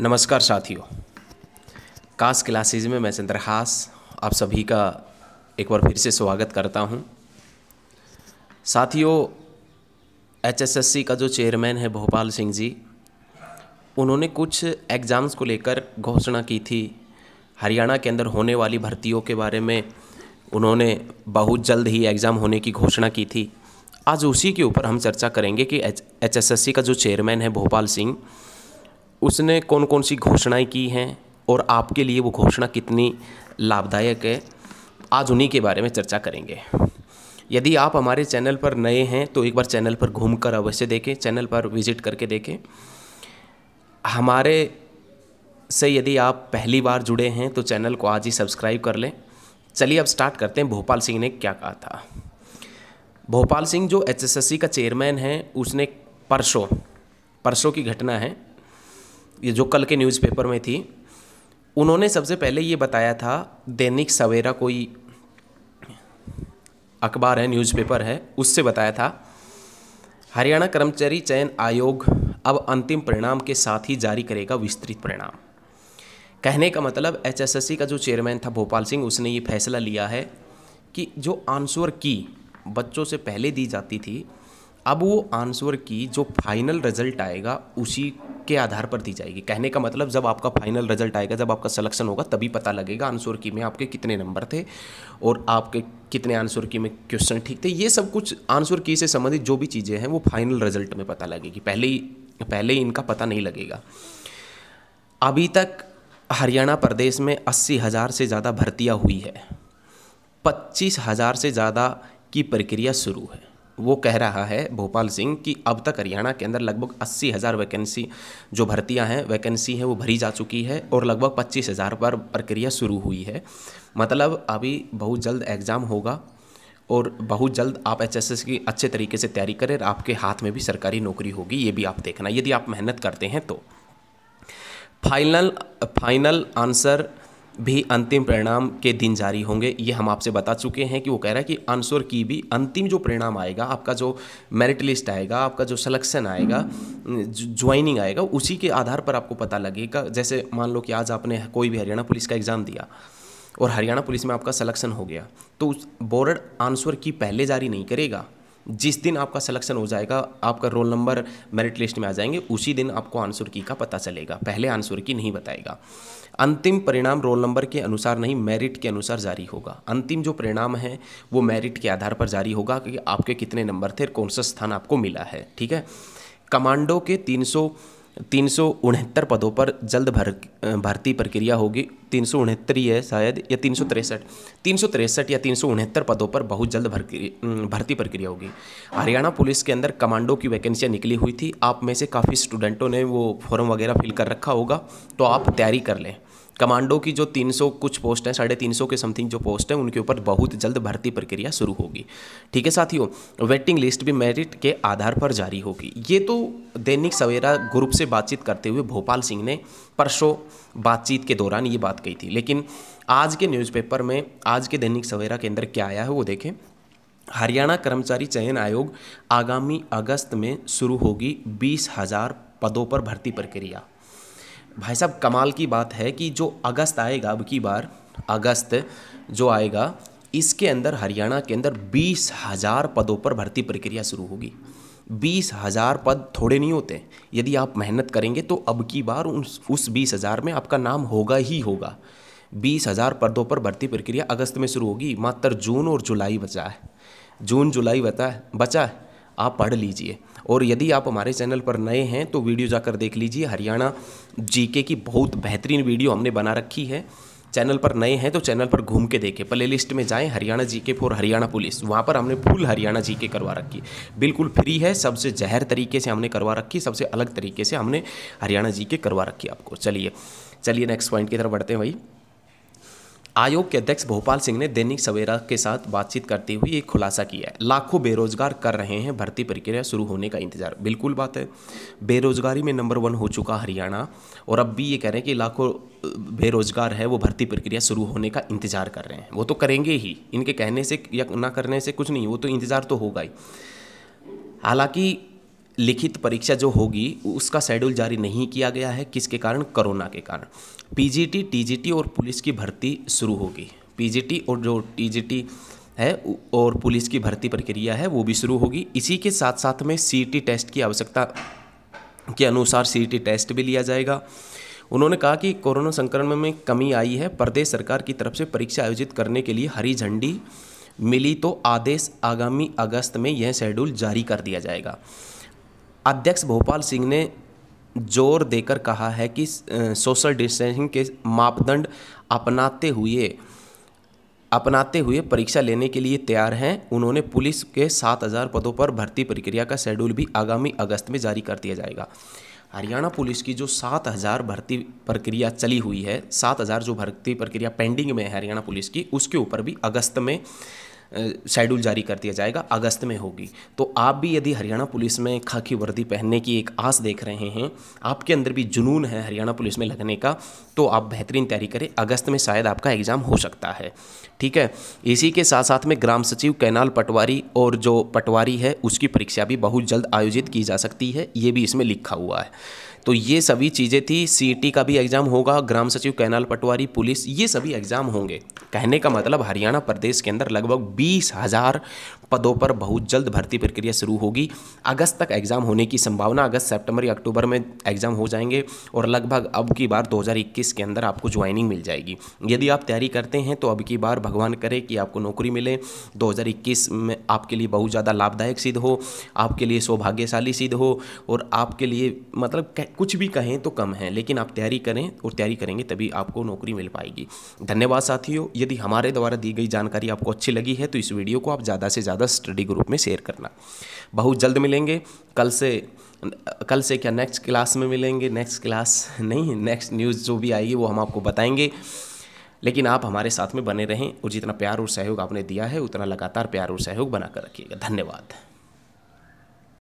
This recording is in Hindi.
नमस्कार साथियों कास क्लासेज में मैं चंद्र हास आप सभी का एक बार फिर से स्वागत करता हूं साथियों एचएसएससी का जो चेयरमैन है भोपाल सिंह जी उन्होंने कुछ एग्ज़ाम्स को लेकर घोषणा की थी हरियाणा के अंदर होने वाली भर्तियों के बारे में उन्होंने बहुत जल्द ही एग्ज़ाम होने की घोषणा की थी आज उसी के ऊपर हम चर्चा करेंगे कि एच का जो चेयरमैन है भोपाल सिंह उसने कौन कौन सी घोषणाएं की हैं और आपके लिए वो घोषणा कितनी लाभदायक है आज उन्हीं के बारे में चर्चा करेंगे यदि आप हमारे चैनल पर नए हैं तो एक बार चैनल पर घूम कर अवश्य देखें चैनल पर विजिट करके देखें हमारे से यदि आप पहली बार जुड़े हैं तो चैनल को आज ही सब्सक्राइब कर लें चलिए अब स्टार्ट करते हैं भोपाल सिंह ने क्या कहा था भोपाल सिंह जो एच का चेयरमैन है उसने परसों परसों की घटना है ये जो कल के न्यूज़पेपर में थी उन्होंने सबसे पहले ये बताया था दैनिक सवेरा कोई अखबार है न्यूज़पेपर है उससे बताया था हरियाणा कर्मचारी चयन आयोग अब अंतिम परिणाम के साथ ही जारी करेगा विस्तृत परिणाम कहने का मतलब एचएसएससी का जो चेयरमैन था भोपाल सिंह उसने ये फैसला लिया है कि जो आंसर की बच्चों से पहले दी जाती थी अब वो आंसर की जो फाइनल रिजल्ट आएगा उसी के आधार पर दी जाएगी कहने का मतलब जब आपका फाइनल रिजल्ट आएगा जब आपका सिलेक्शन होगा तभी पता लगेगा आंसर की में आपके कितने नंबर थे और आपके कितने आंसर की में क्वेश्चन ठीक थे ये सब कुछ आंसर की से संबंधित जो भी चीज़ें हैं वो फाइनल रिजल्ट में पता लगेगी पहले ही पहले ही इनका पता नहीं लगेगा अभी तक हरियाणा प्रदेश में अस्सी हज़ार से ज़्यादा भर्तियाँ हुई है पच्चीस हज़ार से ज़्यादा की प्रक्रिया शुरू है वो कह रहा है भोपाल सिंह कि अब तक हरियाणा के अंदर लगभग अस्सी हज़ार वैकेंसी जो भर्तियां हैं वैकेंसी हैं वो भरी जा चुकी है और लगभग पच्चीस हज़ार पर प्रक्रिया शुरू हुई है मतलब अभी बहुत जल्द एग्ज़ाम होगा और बहुत जल्द आप एच की अच्छे तरीके से तैयारी करें और आपके हाथ में भी सरकारी नौकरी होगी ये भी आप देखना यदि आप मेहनत करते हैं तो फाइनल फाइनल आंसर भी अंतिम परिणाम के दिन जारी होंगे ये हम आपसे बता चुके हैं कि वो कह रहा है कि आंसर की भी अंतिम जो परिणाम आएगा आपका जो मेरिट लिस्ट आएगा आपका जो सलेक्शन आएगा ज्वाइनिंग आएगा उसी के आधार पर आपको पता लगेगा जैसे मान लो कि आज आपने कोई भी हरियाणा पुलिस का एग्ज़ाम दिया और हरियाणा पुलिस में आपका सलेक्शन हो गया तो उस बोर्ड आंसर की पहले जारी नहीं करेगा जिस दिन आपका सिलेक्शन हो जाएगा आपका रोल नंबर मेरिट लिस्ट में आ जाएंगे उसी दिन आपको आंसर की का पता चलेगा पहले आंसर की नहीं बताएगा अंतिम परिणाम रोल नंबर के अनुसार नहीं मेरिट के अनुसार जारी होगा अंतिम जो परिणाम है वो मेरिट के आधार पर जारी होगा कि आपके कितने नंबर थे कौन सा स्थान आपको मिला है ठीक है कमांडो के तीन सौ तीन पदों पर जल्द भर भर्ती प्रक्रिया होगी तीन सौ उनहत्तर है शायद या तीन सौ तिरसठ तीन सौ तिरसठ या तीन सौ उनहत्तर पदों पर बहुत जल्द भर भर्ती प्रक्रिया होगी हरियाणा पुलिस के अंदर कमांडो की वैकेंसियाँ निकली हुई थी आप में से काफ़ी स्टूडेंटों ने वो फॉर्म वगैरह फिल कर रखा होगा तो आप तैयारी कर लें कमांडो की जो 300 कुछ पोस्ट हैं साढ़े तीन के समथिंग जो पोस्ट हैं उनके ऊपर बहुत जल्द भर्ती प्रक्रिया शुरू होगी ठीक है साथियों वेटिंग लिस्ट भी मेरिट के आधार पर जारी होगी ये तो दैनिक सवेरा ग्रुप से बातचीत करते हुए भोपाल सिंह ने परसों बातचीत के दौरान ये बात कही थी लेकिन आज के न्यूज़पेपर में आज के दैनिक सवेरा के अंदर क्या आया है वो देखें हरियाणा कर्मचारी चयन आयोग आगामी अगस्त में शुरू होगी बीस हज़ार पदों पर भर्ती प्रक्रिया भाई साहब कमाल की बात है कि जो अगस्त आएगा अब की बार अगस्त जो आएगा इसके अंदर हरियाणा के अंदर बीस हज़ार पदों पर भर्ती प्रक्रिया शुरू होगी बीस हज़ार पद थोड़े नहीं होते यदि आप मेहनत करेंगे तो अब की बार उस उस बीस हज़ार में आपका नाम होगा ही होगा बीस हज़ार पदों पर भर्ती प्रक्रिया अगस्त में शुरू होगी मात्र जून और जुलाई बचा है जून जुलाई बता है बचा है आप पढ़ लीजिए और यदि आप हमारे चैनल पर नए हैं तो वीडियो जाकर देख लीजिए हरियाणा जीके की बहुत बेहतरीन वीडियो हमने बना रखी है चैनल पर नए हैं तो चैनल पर घूम के देखें प्ले लिस्ट में जाएं हरियाणा जी के फॉर हरियाणा पुलिस वहाँ पर हमने फुल हरियाणा जी के करवा रखी बिल्कुल फ्री है सबसे जहर तरीके से हमने करवा रखी सबसे अलग तरीके से हमने हरियाणा जी के करवा रखी आपको चलिए चलिए नेक्स्ट पॉइंट की तरफ बढ़ते हैं भाई आयोग के अध्यक्ष भोपाल सिंह ने दैनिक सवेरा के साथ बातचीत करते हुए एक खुलासा किया है लाखों बेरोजगार कर रहे हैं भर्ती प्रक्रिया शुरू होने का इंतजार बिल्कुल बात है बेरोजगारी में नंबर वन हो चुका हरियाणा और अब भी ये कह रहे हैं कि लाखों बेरोजगार है वो भर्ती प्रक्रिया शुरू होने का इंतजार कर रहे हैं वो तो करेंगे ही इनके कहने से या ना करने से कुछ नहीं वो तो इंतजार तो होगा ही हालांकि लिखित परीक्षा जो होगी उसका शेड्यूल जारी नहीं किया गया है किसके कारण कोरोना के कारण पीजीटी टीजीटी और पुलिस की भर्ती शुरू होगी पीजीटी और जो टीजीटी है और पुलिस की भर्ती प्रक्रिया है वो भी शुरू होगी इसी के साथ साथ में सीटी टेस्ट e की आवश्यकता के अनुसार सीटी टेस्ट e भी लिया जाएगा उन्होंने कहा कि कोरोना संक्रमण में कमी आई है प्रदेश सरकार की तरफ से परीक्षा आयोजित करने के लिए हरी झंडी मिली तो आदेश आगामी अगस्त में यह शेड्यूल जारी कर दिया जाएगा अध्यक्ष भोपाल सिंह ने जोर देकर कहा है कि सोशल डिस्टेंसिंग के मापदंड अपनाते हुए अपनाते हुए परीक्षा लेने के लिए तैयार हैं उन्होंने पुलिस के सात हज़ार पदों पर भर्ती प्रक्रिया का शेड्यूल भी आगामी अगस्त में जारी कर दिया जाएगा हरियाणा पुलिस की जो सात हज़ार भर्ती प्रक्रिया चली हुई है सात हज़ार जो भर्ती प्रक्रिया पेंडिंग में है हरियाणा पुलिस की उसके ऊपर भी अगस्त में शेड्यूल जारी कर दिया जाएगा अगस्त में होगी तो आप भी यदि हरियाणा पुलिस में खाकी वर्दी पहनने की एक आस देख रहे हैं आपके अंदर भी जुनून है हरियाणा पुलिस में लगने का तो आप बेहतरीन तैयारी करें अगस्त में शायद आपका एग्ज़ाम हो सकता है ठीक है इसी के साथ साथ में ग्राम सचिव कैनाल पटवारी और जो पटवारी है उसकी परीक्षा भी बहुत जल्द आयोजित की जा सकती है ये भी इसमें लिखा हुआ है तो ये सभी चीज़ें थी सी e का भी एग्ज़ाम होगा ग्राम सचिव कैनाल पटवारी पुलिस ये सभी एग्ज़ाम होंगे कहने का मतलब हरियाणा प्रदेश के अंदर लगभग बीस हज़ार पदों पर बहुत जल्द भर्ती प्रक्रिया शुरू होगी अगस्त तक एग्ज़ाम होने की संभावना अगस्त सेप्टेम्बर या अक्टूबर में एग्ज़ाम हो जाएंगे और लगभग अब की बार 2021 के अंदर आपको ज्वाइनिंग मिल जाएगी यदि आप तैयारी करते हैं तो अब की बार भगवान करे कि आपको नौकरी मिले 2021 में आपके लिए बहुत ज़्यादा लाभदायक सिद्ध हो आपके लिए सौभाग्यशाली सिद्ध हो और आपके लिए मतलब कुछ भी कहें तो कम है लेकिन आप तैयारी करें और तैयारी करेंगे तभी आपको नौकरी मिल पाएगी धन्यवाद साथियों यदि हमारे द्वारा दी गई जानकारी आपको अच्छी लगी है तो इस वीडियो को आप ज़्यादा से ज़्यादा स्टडी ग्रुप में शेयर करना बहुत जल्द मिलेंगे कल से कल से क्या नेक्स्ट क्लास में मिलेंगे नेक्स्ट क्लास नहीं नेक्स्ट न्यूज़ जो भी आएगी वो हम आपको बताएंगे लेकिन आप हमारे साथ में बने रहें और जितना प्यार और सहयोग आपने दिया है उतना लगातार प्यार और सहयोग बनाकर रखिएगा धन्यवाद